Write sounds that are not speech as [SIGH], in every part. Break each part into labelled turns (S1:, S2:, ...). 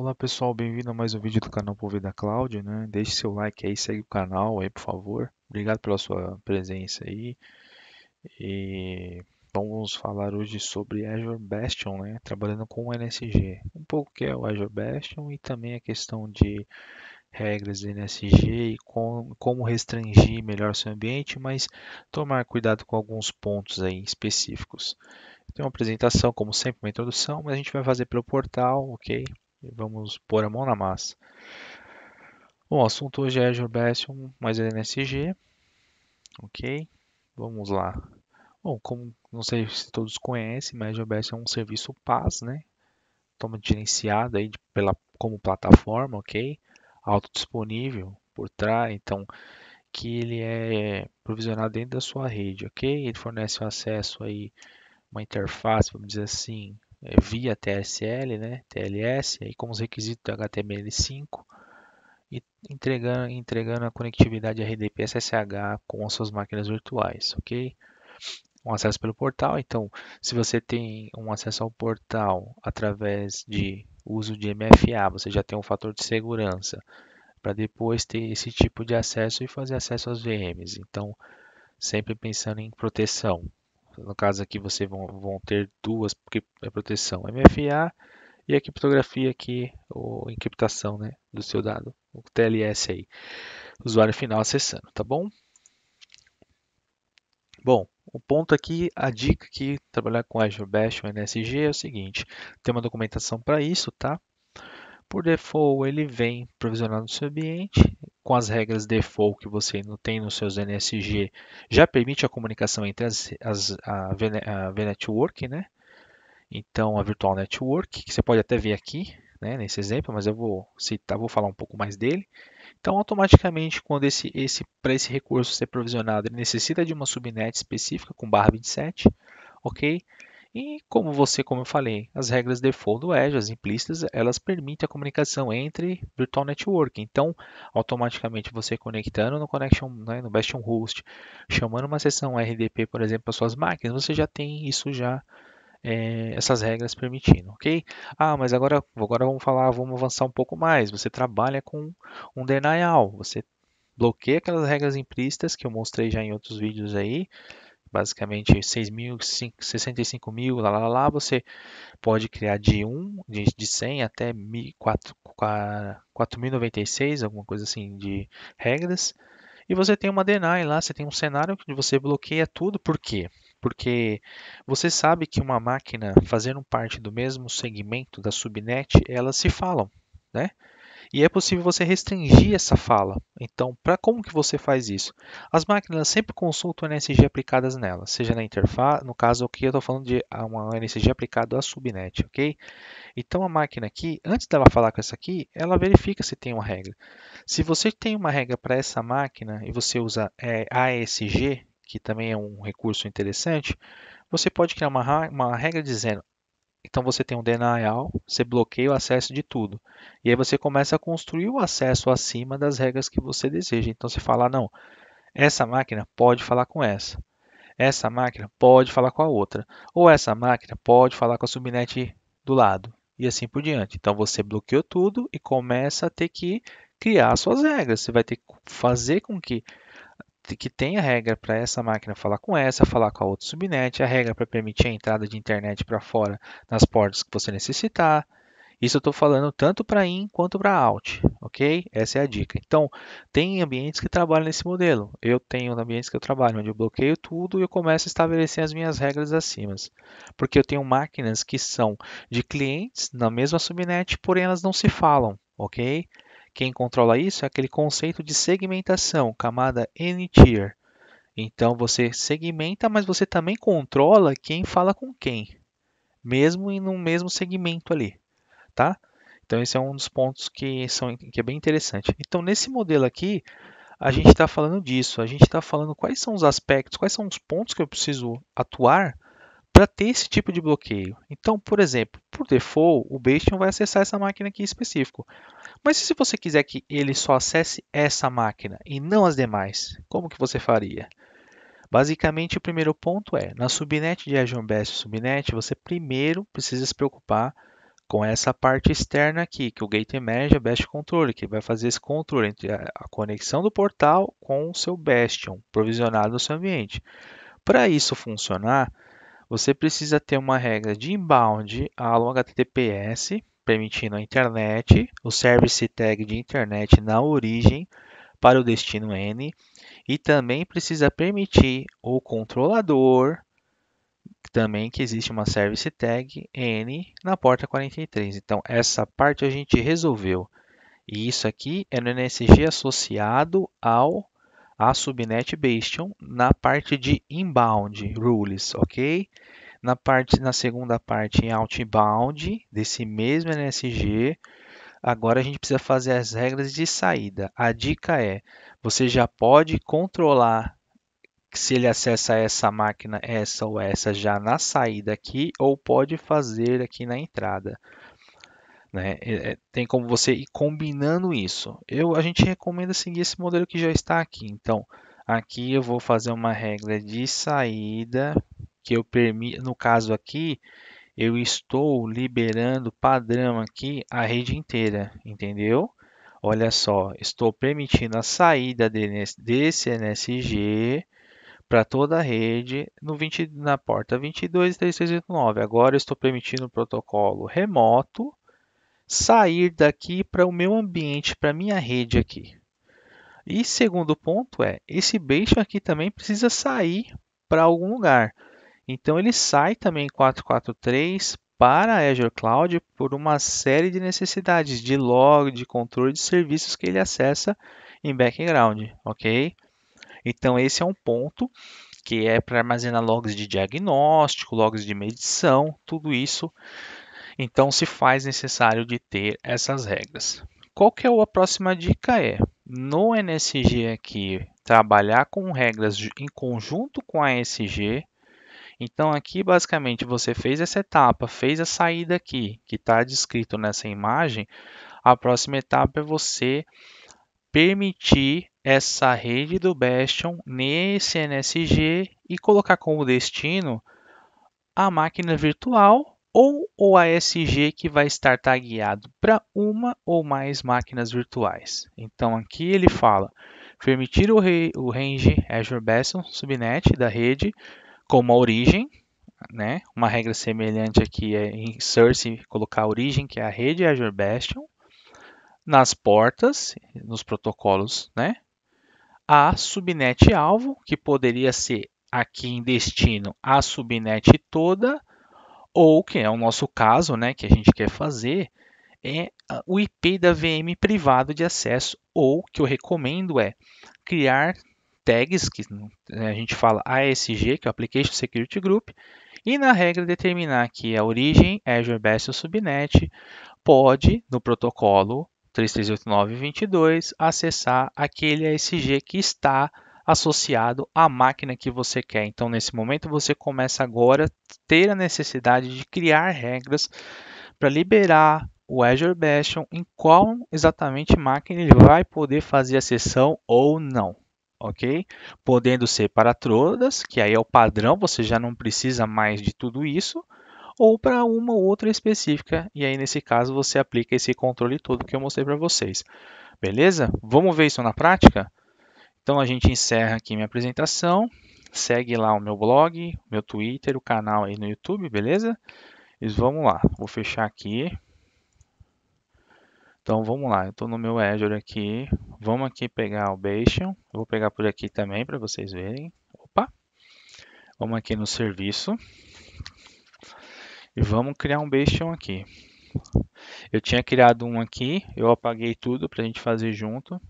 S1: Olá pessoal, bem-vindo a mais um vídeo do canal Povida da Cloud, né? Deixe seu like aí, segue o canal aí, por favor. Obrigado pela sua presença aí. E vamos falar hoje sobre Azure Bastion, né? Trabalhando com o NSG. Um pouco que é o Azure Bastion e também a questão de regras do NSG e com, como restringir melhor seu ambiente, mas tomar cuidado com alguns pontos aí específicos. Tem uma apresentação, como sempre, uma introdução, mas a gente vai fazer pelo portal, ok? e vamos pôr a mão na massa. Bom, o assunto hoje é Azure Bastion mais NSG, ok? Vamos lá. Bom, como não sei se todos conhecem, mas Azure Bastion é um serviço PaaS, né? Toma gerenciado aí de, pela, como plataforma, ok? Autodisponível por trás, então que ele é provisionado dentro da sua rede, ok? Ele fornece um acesso aí, uma interface, vamos dizer assim, é, via TSL, né, TLS, aí com os requisitos do HTML5 e entregando, entregando a conectividade RDP SSH com as suas máquinas virtuais, ok? Um acesso pelo portal, então, se você tem um acesso ao portal através de uso de MFA, você já tem um fator de segurança para depois ter esse tipo de acesso e fazer acesso às VMs. Então, sempre pensando em proteção. No caso aqui você vão, vão ter duas é proteção MFA e a criptografia aqui, ou encriptação né, do seu dado, o TLS aí, usuário final acessando, tá bom? Bom, o ponto aqui, a dica que trabalhar com Azure Bash ou NSG é o seguinte, tem uma documentação para isso, tá? Por default, ele vem provisionado no seu ambiente, com as regras default que você tem nos seus NSG, já permite a comunicação entre as, as a, VNetwork, né? Então, a Virtual Network, que você pode até ver aqui, né, nesse exemplo, mas eu vou citar, vou falar um pouco mais dele. Então, automaticamente, quando esse, esse para esse recurso ser provisionado, ele necessita de uma subnet específica com barra 27, ok? E como você, como eu falei, as regras default do Edge, as implícitas, elas permitem a comunicação entre virtual network. Então, automaticamente você conectando no connection, né, no bastion host, chamando uma sessão RDP, por exemplo, para suas máquinas, você já tem isso já é, essas regras permitindo, ok? Ah, mas agora, agora vamos falar, vamos avançar um pouco mais. Você trabalha com um denial, você bloqueia aquelas regras implícitas que eu mostrei já em outros vídeos aí basicamente 6 mil, 65 mil, lá, lá, lá, você pode criar de 1, de, de 100 até 4.096, alguma coisa assim de regras. E você tem uma deny lá, você tem um cenário que você bloqueia tudo, por quê? Porque você sabe que uma máquina fazendo parte do mesmo segmento da subnet, elas se falam, né? E é possível você restringir essa fala. Então, para como que você faz isso? As máquinas sempre consultam NSG aplicadas nela, seja na interface, no caso aqui eu estou falando de ah, uma NSG aplicada à subnet, ok? Então a máquina aqui, antes dela falar com essa aqui, ela verifica se tem uma regra. Se você tem uma regra para essa máquina e você usa é, ASG, que também é um recurso interessante, você pode criar uma, uma regra dizendo então você tem um denial, você bloqueia o acesso de tudo. E aí você começa a construir o acesso acima das regras que você deseja. Então você fala, não, essa máquina pode falar com essa. Essa máquina pode falar com a outra. Ou essa máquina pode falar com a subnet do lado. E assim por diante. Então você bloqueou tudo e começa a ter que criar suas regras. Você vai ter que fazer com que que tem a regra para essa máquina falar com essa, falar com a outra subnet, a regra para permitir a entrada de internet para fora nas portas que você necessitar. Isso eu estou falando tanto para in quanto para out, ok? Essa é a dica. Então, tem ambientes que trabalham nesse modelo. Eu tenho ambientes que eu trabalho, onde eu bloqueio tudo e eu começo a estabelecer as minhas regras acima. Porque eu tenho máquinas que são de clientes na mesma subnet, porém elas não se falam, ok? Quem controla isso é aquele conceito de segmentação, camada N-tier. Então você segmenta, mas você também controla quem fala com quem, mesmo em um mesmo segmento ali, tá? Então esse é um dos pontos que são que é bem interessante. Então nesse modelo aqui a gente está falando disso, a gente está falando quais são os aspectos, quais são os pontos que eu preciso atuar para ter esse tipo de bloqueio. Então, por exemplo, por default, o Bastion vai acessar essa máquina aqui em específico. Mas se você quiser que ele só acesse essa máquina e não as demais, como que você faria? Basicamente, o primeiro ponto é, na subnet de Azure Best Subnet, você primeiro precisa se preocupar com essa parte externa aqui, que o Gateway Manager é Best Controle, que vai fazer esse controle entre a conexão do portal com o seu Bastion provisionado no seu ambiente. Para isso funcionar, você precisa ter uma regra de inbound ao HTTPS, permitindo a internet, o service tag de internet na origem para o destino N, e também precisa permitir o controlador, também que existe uma service tag N na porta 43. Então, essa parte a gente resolveu. E isso aqui é no NSG associado ao a subnet Bastion na parte de inbound rules, ok? Na, parte, na segunda parte, em outbound, desse mesmo NSG, agora a gente precisa fazer as regras de saída. A dica é, você já pode controlar se ele acessa essa máquina, essa ou essa já na saída aqui, ou pode fazer aqui na entrada. Né? É, é, tem como você ir combinando isso. Eu, a gente recomenda seguir esse modelo que já está aqui. Então, aqui eu vou fazer uma regra de saída que eu permito, no caso aqui, eu estou liberando padrão aqui a rede inteira, entendeu? Olha só, estou permitindo a saída desse NSG para toda a rede no 20, na porta 22.3389. Agora estou permitindo o protocolo remoto sair daqui para o meu ambiente, para minha rede aqui. E segundo ponto é, esse Bayesian aqui também precisa sair para algum lugar. Então ele sai também em 443 para a Azure Cloud por uma série de necessidades de log, de controle de serviços que ele acessa em background, ok? Então esse é um ponto que é para armazenar logs de diagnóstico, logs de medição, tudo isso então se faz necessário de ter essas regras. Qual que é a próxima dica é, no NSG aqui, trabalhar com regras em conjunto com a ESG. Então aqui basicamente você fez essa etapa, fez a saída aqui, que está descrito nessa imagem. A próxima etapa é você permitir essa rede do Bastion nesse NSG e colocar como destino a máquina virtual ou o ASG que vai estar tagueado para uma ou mais máquinas virtuais. Então aqui ele fala permitir o, o range Azure Bastion subnet da rede como a origem, né? Uma regra semelhante aqui é em source colocar a origem que é a rede Azure Bastion nas portas, nos protocolos, né? A subnet alvo, que poderia ser aqui em destino a subnet toda ou, que é o nosso caso, né, que a gente quer fazer, é o IP da VM privado de acesso, ou que eu recomendo é criar tags, que né, a gente fala ASG, que é o Application Security Group, e na regra determinar que a origem é Azure Best Subnet pode, no protocolo 3389.22, acessar aquele ASG que está associado à máquina que você quer. Então, nesse momento, você começa agora a ter a necessidade de criar regras para liberar o Azure Bastion em qual exatamente máquina ele vai poder fazer a sessão ou não ok? Podendo ser para todas, que aí é o padrão, você já não precisa mais de tudo isso, ou para uma ou outra específica, e aí nesse caso você aplica esse controle todo que eu mostrei para vocês. Beleza? Vamos ver isso na prática? Então a gente encerra aqui minha apresentação. Segue lá o meu blog, meu Twitter, o canal aí no YouTube, beleza? E vamos lá, vou fechar aqui. Então vamos lá, eu estou no meu Azure aqui. Vamos aqui pegar o Bastion. Vou pegar por aqui também para vocês verem. Opa! Vamos aqui no serviço. E vamos criar um Bastion aqui. Eu tinha criado um aqui, eu apaguei tudo para a gente fazer junto.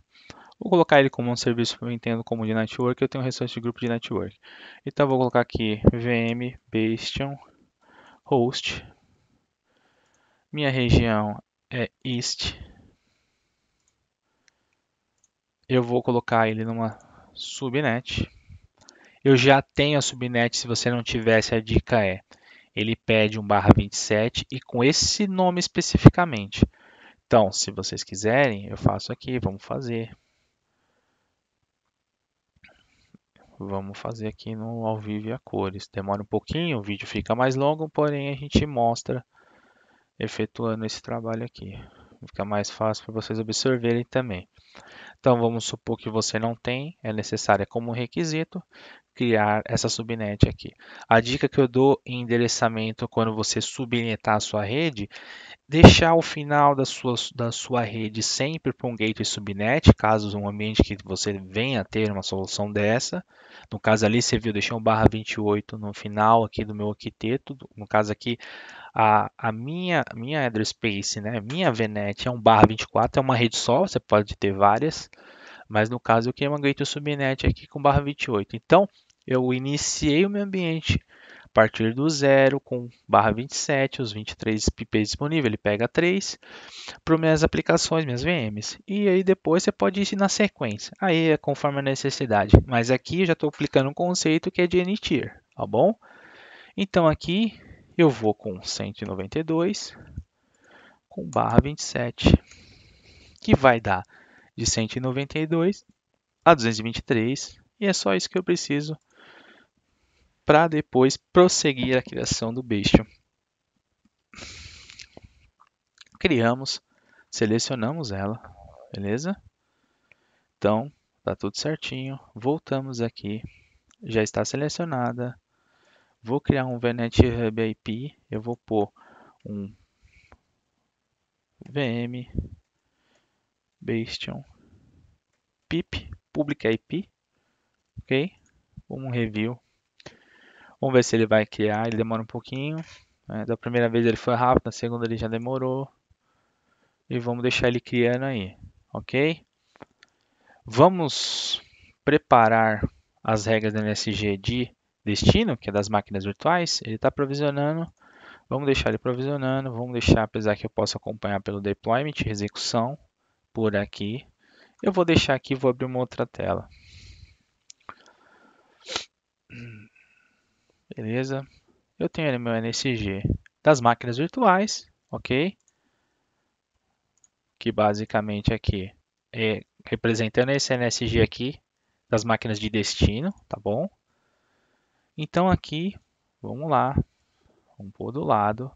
S1: Vou colocar ele como um serviço que eu entendo como de network, eu tenho o restante de grupo de network. Então vou colocar aqui VM Bastion Host. Minha região é East. Eu vou colocar ele numa subnet. Eu já tenho a subnet, se você não tivesse, a dica é, ele pede um barra 27 e com esse nome especificamente. Então, se vocês quiserem, eu faço aqui, vamos fazer. Vamos fazer aqui no ao vivo e a cores. Demora um pouquinho, o vídeo fica mais longo, porém a gente mostra efetuando esse trabalho aqui. Fica mais fácil para vocês absorverem também. Então, vamos supor que você não tem, é necessária como requisito criar essa subnet aqui. A dica que eu dou em endereçamento quando você subnetar a sua rede, deixar o final da sua, da sua rede sempre para um gateway subnet, caso um ambiente que você venha a ter uma solução dessa. No caso ali, você viu, deixei um barra 28 no final aqui do meu arquiteto, no caso aqui, a, a minha, minha space né, minha VNet é um barra 24, é uma rede só, você pode ter várias, mas no caso eu criei uma gateway subnet aqui com barra 28. Então, eu iniciei o meu ambiente a partir do zero com barra 27, os 23 IPs disponíveis, ele pega 3 para minhas aplicações, minhas VMs. E aí depois você pode ir na sequência, aí é conforme a necessidade. Mas aqui já estou aplicando um conceito que é de n-tier, tá bom? Então aqui eu vou com 192 com barra 27, que vai dar de 192 a 223, e é só isso que eu preciso para depois prosseguir a criação do bicho. Criamos, selecionamos ela, beleza? Então, tá tudo certinho. Voltamos aqui, já está selecionada. Vou criar um VNet Hub IP. Eu vou pôr um VM Bastion PIP, Public IP. Ok? Um review. Vamos ver se ele vai criar. Ele demora um pouquinho. Né? Da primeira vez ele foi rápido, na segunda ele já demorou. E vamos deixar ele criando aí. Ok? Vamos preparar as regras do NSG de destino, que é das máquinas virtuais, ele está provisionando. Vamos deixar ele provisionando, vamos deixar, apesar que eu posso acompanhar pelo deployment, execução, por aqui. Eu vou deixar aqui, vou abrir uma outra tela. Beleza? Eu tenho meu NSG das máquinas virtuais, ok? Que basicamente aqui é representando esse NSG aqui das máquinas de destino, tá bom? Então aqui, vamos lá, vamos pôr do lado,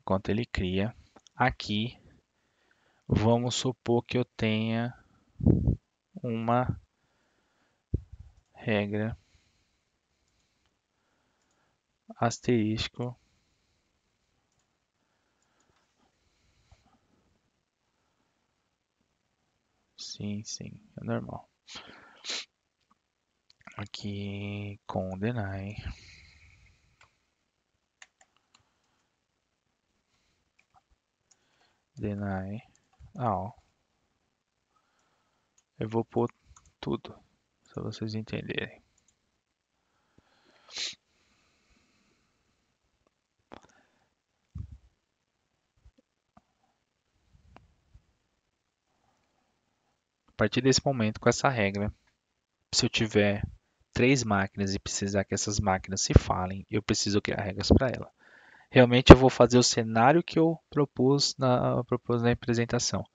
S1: enquanto ele cria. Aqui, vamos supor que eu tenha uma regra asterisco Sim, sim, é normal aqui com deny. Deny all. Eu vou pôr tudo, só vocês entenderem. A partir desse momento, com essa regra, se eu tiver três máquinas e precisar que essas máquinas se falem, eu preciso criar regras para ela. Realmente eu vou fazer o cenário que eu propus na, propus na apresentação.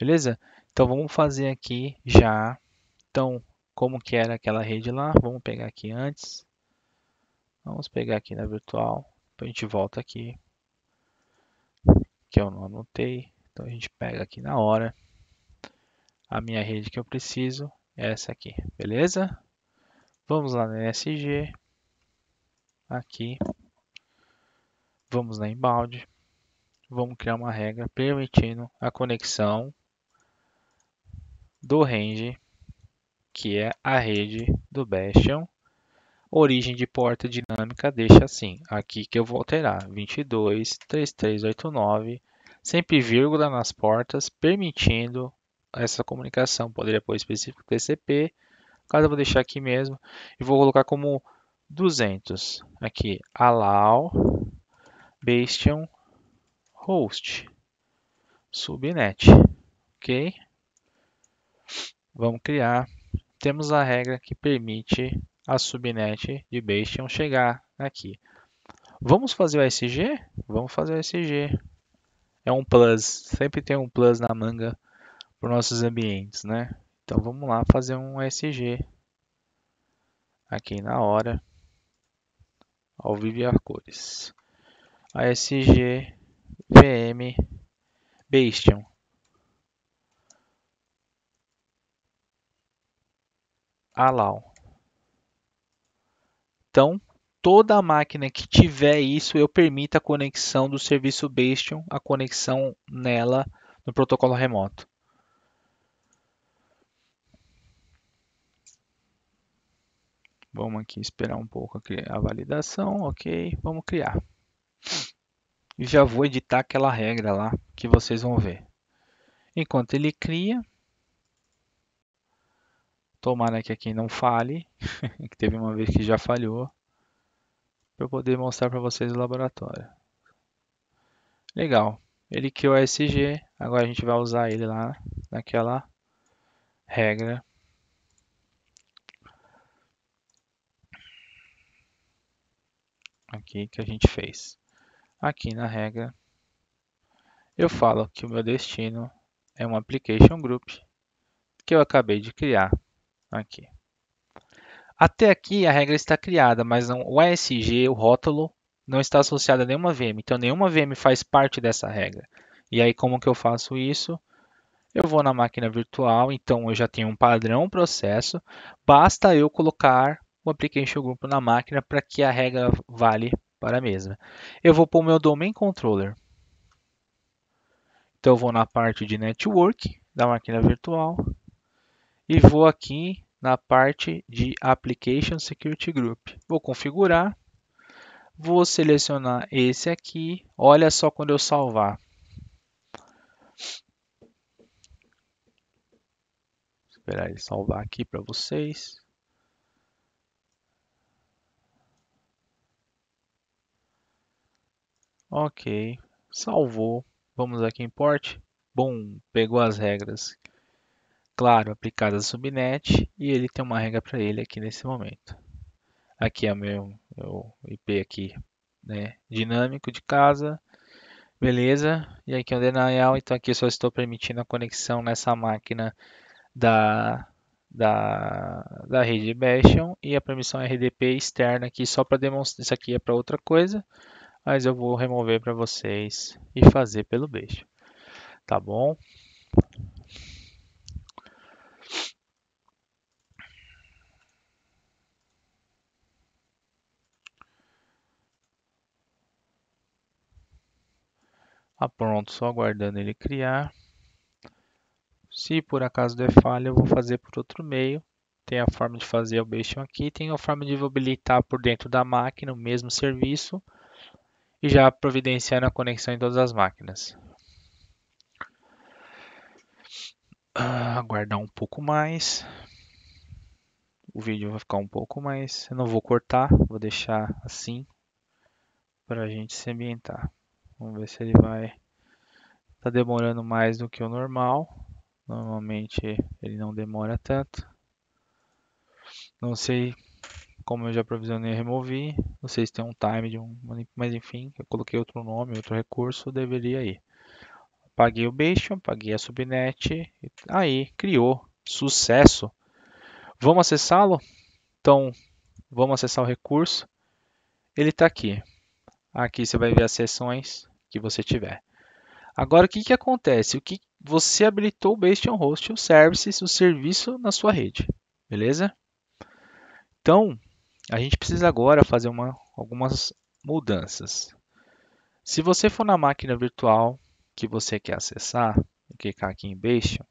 S1: Beleza? Então vamos fazer aqui já. Então, como que era aquela rede lá? Vamos pegar aqui antes. Vamos pegar aqui na virtual. Então a gente volta aqui. Que eu não anotei. Então a gente pega aqui na hora. A minha rede que eu preciso é essa aqui. Beleza? Vamos lá no SG. Aqui. Vamos na embalde. Vamos criar uma regra permitindo a conexão do range, que é a rede do Bastion. Origem de porta dinâmica deixa assim. Aqui que eu vou alterar. 22, 3389, sempre vírgula nas portas, permitindo essa comunicação. Poderia pôr específico TCP Caso eu vou deixar aqui mesmo e vou colocar como 200. Aqui, allow bastion host subnet, ok? Vamos criar. Temos a regra que permite a subnet de bastion chegar aqui. Vamos fazer o SG? Vamos fazer o SG. É um plus, sempre tem um plus na manga para nossos ambientes, né? Então vamos lá fazer um SG aqui na hora, ao vivo e a cores. ASG VM Bastion. Alau. Então, toda máquina que tiver isso, eu permito a conexão do serviço Bastion, a conexão nela no protocolo remoto. Vamos aqui esperar um pouco a validação, ok, vamos criar. E já vou editar aquela regra lá que vocês vão ver. Enquanto ele cria, tomara que aqui não fale, [LAUGHS] que teve uma vez que já falhou, para eu poder mostrar para vocês o laboratório. Legal, ele criou a SG, agora a gente vai usar ele lá naquela regra aqui que a gente fez. Aqui na regra, eu falo que o meu destino é um application group que eu acabei de criar aqui. Até aqui a regra está criada, mas não, o ASG, o rótulo, não está associado a nenhuma VM. Então nenhuma VM faz parte dessa regra. E aí como que eu faço isso? Eu vou na máquina virtual, então eu já tenho um padrão processo. Basta eu colocar o application group grupo na máquina para que a regra vale para a mesma. Eu vou pôr o meu domain controller. Então eu vou na parte de network da máquina virtual e vou aqui na parte de application security group. Vou configurar, vou selecionar esse aqui. Olha só quando eu salvar. esperar ele salvar aqui para vocês. Ok, salvou. Vamos aqui em port. Bom, pegou as regras. Claro, aplicadas a subnet e ele tem uma regra para ele aqui nesse momento. Aqui é o meu, meu IP aqui, né? Dinâmico de casa. Beleza, e aqui é o denial, então aqui eu só estou permitindo a conexão nessa máquina da, da, da rede Bastion e a permissão RDP externa aqui só para demonstrar, isso aqui é para outra coisa, mas eu vou remover para vocês e fazer pelo beijo, tá bom? Ah, pronto, só aguardando ele criar. Se por acaso der falha, eu vou fazer por outro meio. Tem a forma de fazer o beijo aqui, tem a forma de habilitar por dentro da máquina o mesmo serviço e já providenciando a conexão em todas as máquinas. Ah, aguardar um pouco mais. O vídeo vai ficar um pouco mais. Eu não vou cortar, vou deixar assim para a gente se ambientar. Vamos ver se ele vai. Está demorando mais do que o normal. Normalmente ele não demora tanto. Não sei como eu já provisionei e removi, vocês têm um time de um, mas enfim, eu coloquei outro nome, outro recurso, deveria ir. Paguei o Bastion, paguei a subnet, aí criou, sucesso. Vamos acessá-lo? Então, vamos acessar o recurso. Ele está aqui. Aqui você vai ver as sessões que você tiver. Agora, o que, que acontece? O que você habilitou o Bastion Host, o Services, o serviço na sua rede, beleza? Então, a gente precisa agora fazer uma, algumas mudanças. Se você for na máquina virtual que você quer acessar, clicar aqui em embaixo,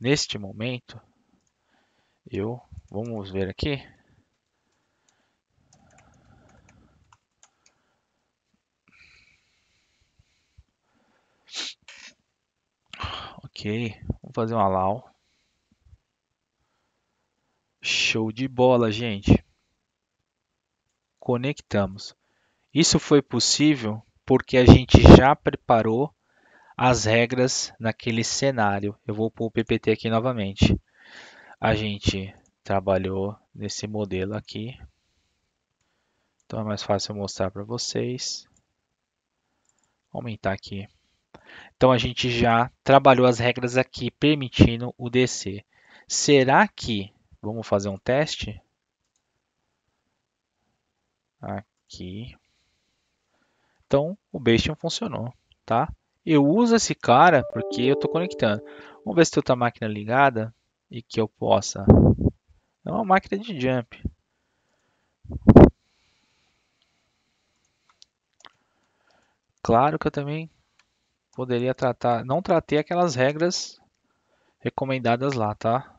S1: neste momento, eu, vamos ver aqui, Ok, vamos fazer um allow. Show de bola, gente conectamos. Isso foi possível porque a gente já preparou as regras naquele cenário. Eu vou pôr o PPT aqui novamente. A gente trabalhou nesse modelo aqui. Então é mais fácil mostrar para vocês. Vou aumentar aqui. Então a gente já trabalhou as regras aqui permitindo o DC. Será que, vamos fazer um teste? Aqui. Então, o Bastion funcionou, tá? Eu uso esse cara porque eu estou conectando. Vamos ver se tem outra máquina ligada e que eu possa... É uma máquina de jump. Claro que eu também poderia tratar... Não tratei aquelas regras recomendadas lá, tá?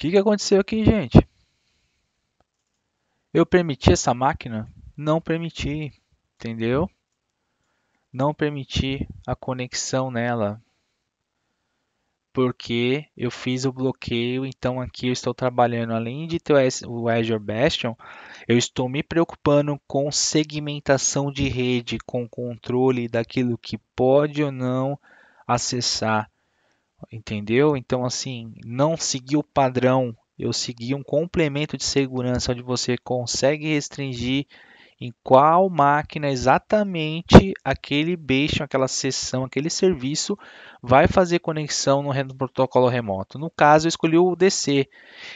S1: que, que aconteceu aqui, gente? Eu permiti essa máquina? Não permiti, entendeu? Não permiti a conexão nela. Porque eu fiz o bloqueio, então aqui eu estou trabalhando, além de ter o Azure Bastion, eu estou me preocupando com segmentação de rede, com controle daquilo que pode ou não acessar entendeu? Então, assim, não seguir o padrão, eu segui um complemento de segurança onde você consegue restringir em qual máquina exatamente aquele beijo, aquela sessão, aquele serviço vai fazer conexão no protocolo remoto. No caso, eu escolhi o DC.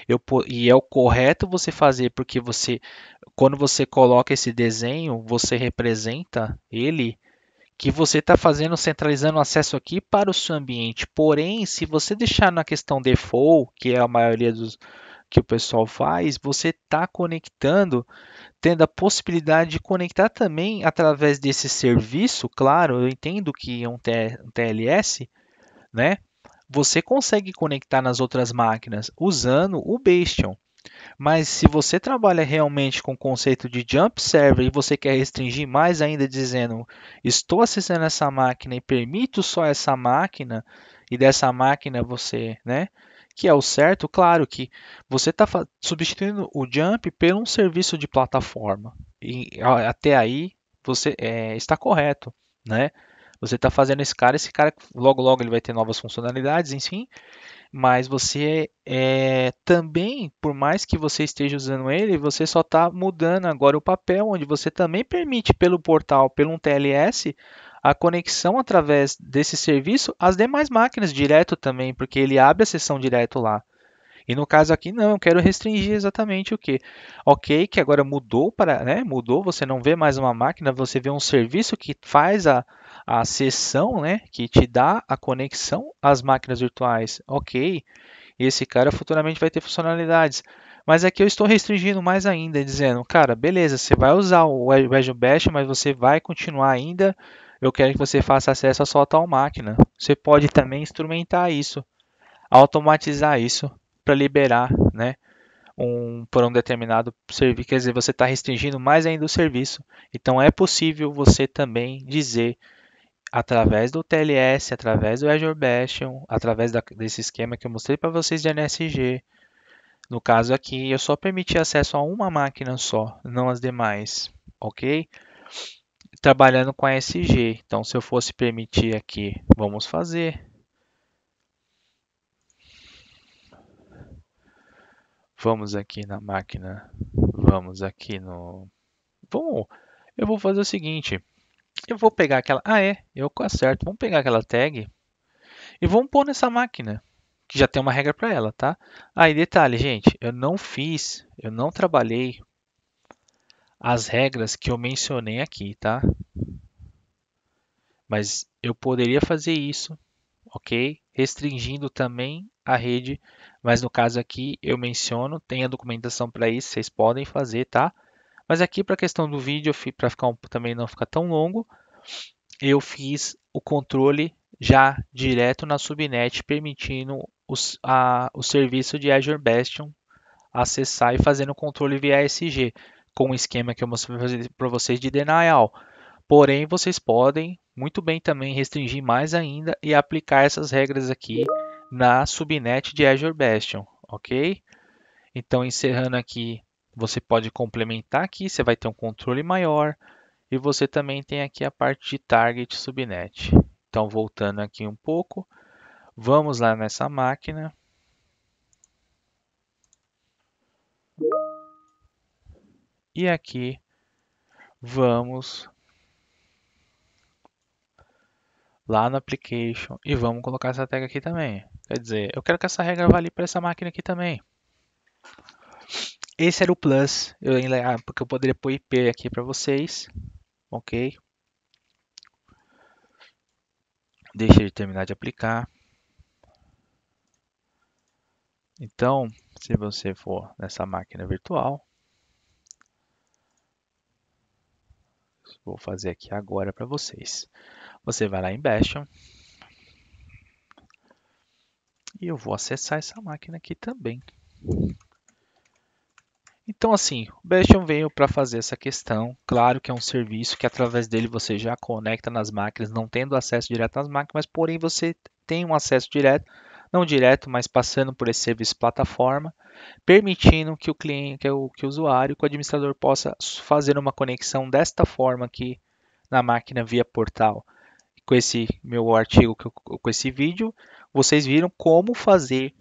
S1: Eu, e é o correto você fazer, porque você, quando você coloca esse desenho, você representa ele que você está fazendo, centralizando o acesso aqui para o seu ambiente. Porém, se você deixar na questão default, que é a maioria dos que o pessoal faz, você está conectando, tendo a possibilidade de conectar também através desse serviço, claro, eu entendo que é um, TLS, né? Você consegue conectar nas outras máquinas usando o Bastion. Mas se você trabalha realmente com o conceito de jump server e você quer restringir mais ainda dizendo estou acessando essa máquina e permito só essa máquina e dessa máquina você, né, que é o certo, claro que você está substituindo o jump por um serviço de plataforma. E até aí você é, está correto, né? Você está fazendo esse cara, esse cara logo logo ele vai ter novas funcionalidades, enfim mas você é, também, por mais que você esteja usando ele, você só está mudando agora o papel, onde você também permite pelo portal, pelo um TLS, a conexão através desse serviço às demais máquinas direto também, porque ele abre a sessão direto lá. E no caso aqui não, eu quero restringir exatamente o que. Ok, que agora mudou para, né? Mudou, você não vê mais uma máquina, você vê um serviço que faz a, a sessão, né, que te dá a conexão às máquinas virtuais. Ok, esse cara futuramente vai ter funcionalidades. Mas aqui eu estou restringindo mais ainda, dizendo, cara, beleza, você vai usar o Azure Bash, mas você vai continuar ainda. Eu quero que você faça acesso a só tal máquina. Você pode também instrumentar isso, automatizar isso para liberar, né? um, por um determinado serviço, quer dizer, você está restringindo mais ainda o serviço. Então é possível você também dizer através do TLS, através do Azure Bastion, através da, desse esquema que eu mostrei para vocês de NSG. No caso aqui, eu só permiti acesso a uma máquina só, não as demais, ok? Trabalhando com a SG, então se eu fosse permitir aqui, vamos fazer. Vamos aqui na máquina, vamos aqui no... Bom, eu vou fazer o seguinte, eu vou pegar aquela. Ah, é, eu acerto. Vamos pegar aquela tag e vamos pôr nessa máquina que já tem uma regra para ela, tá? Aí ah, detalhe, gente, eu não fiz, eu não trabalhei as regras que eu mencionei aqui, tá? Mas eu poderia fazer isso, ok? Restringindo também a rede, mas no caso aqui eu menciono, tem a documentação para isso, vocês podem fazer, tá? Mas aqui para a questão do vídeo, para ficar um, também não ficar tão longo, eu fiz o controle já direto na subnet, permitindo a, o serviço de Azure Bastion acessar e fazendo o controle via SG, com o esquema que eu mostrei para vocês de denial. Porém, vocês podem muito bem também restringir mais ainda e aplicar essas regras aqui na subnet de Azure Bastion, ok? Então, encerrando aqui você pode complementar aqui, você vai ter um controle maior e você também tem aqui a parte de target subnet. Então, voltando aqui um pouco, vamos lá nessa máquina. E aqui vamos lá no application e vamos colocar essa tag aqui também. Quer dizer, eu quero que essa regra vá ali para essa máquina aqui também. Esse era o plus, eu, ah, porque eu poderia pôr IP aqui para vocês, ok? Deixa ele terminar de aplicar. Então, se você for nessa máquina virtual, vou fazer aqui agora para vocês. Você vai lá em Bastion e eu vou acessar essa máquina aqui também. Então, assim, o Bastion veio para fazer essa questão. Claro que é um serviço que através dele você já conecta nas máquinas, não tendo acesso direto às máquinas, mas porém você tem um acesso direto, não direto, mas passando por esse serviço plataforma, permitindo que o cliente, que o, que o usuário, que o administrador possa fazer uma conexão desta forma aqui na máquina via portal. Com esse meu artigo, com esse vídeo, vocês viram como fazer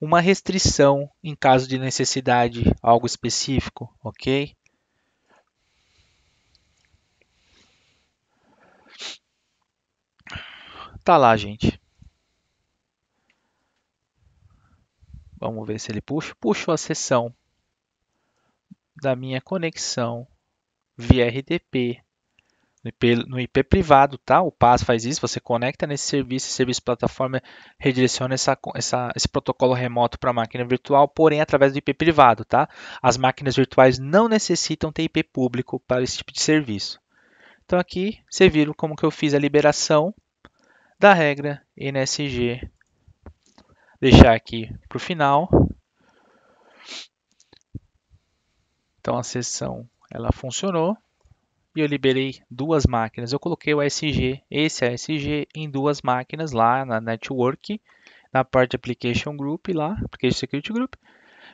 S1: uma restrição em caso de necessidade, algo específico, ok? Tá lá, gente. Vamos ver se ele puxa. Puxou a sessão da minha conexão via RTP no IP, no IP privado, tá? O PaaS faz isso, você conecta nesse serviço, esse serviço plataforma redireciona essa, essa, esse protocolo remoto para a máquina virtual, porém através do IP privado, tá? As máquinas virtuais não necessitam ter IP público para esse tipo de serviço. Então aqui você viram como que eu fiz a liberação da regra NSG. Deixar aqui para o final. Então a sessão ela funcionou e eu liberei duas máquinas. Eu coloquei o SG, esse ASG, em duas máquinas lá na network, na parte Application Group lá, Application Security Group.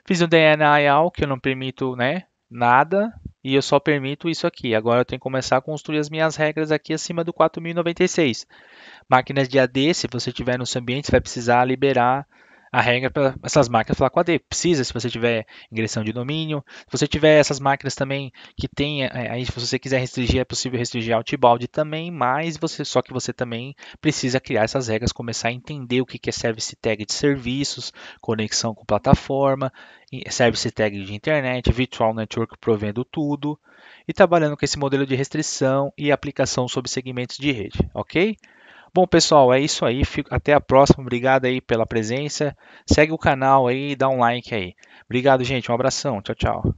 S1: Fiz um DNIL que eu não permito, né, nada, e eu só permito isso aqui. Agora eu tenho que começar a construir as minhas regras aqui acima do 4096. Máquinas de AD, se você tiver no seu ambiente, você vai precisar liberar a regra para essas máquinas falar com a D. Precisa, se você tiver ingressão de domínio, se você tiver essas máquinas também que tem, é, aí se você quiser restringir, é possível restringir outbound também, mas você só que você também precisa criar essas regras, começar a entender o que é service tag de serviços, conexão com plataforma, service tag de internet, virtual network provendo tudo e trabalhando com esse modelo de restrição e aplicação sobre segmentos de rede, ok? Bom, pessoal, é isso aí. Fico, até a próxima. Obrigado aí pela presença. Segue o canal aí e dá um like aí. Obrigado, gente. Um abração. Tchau, tchau.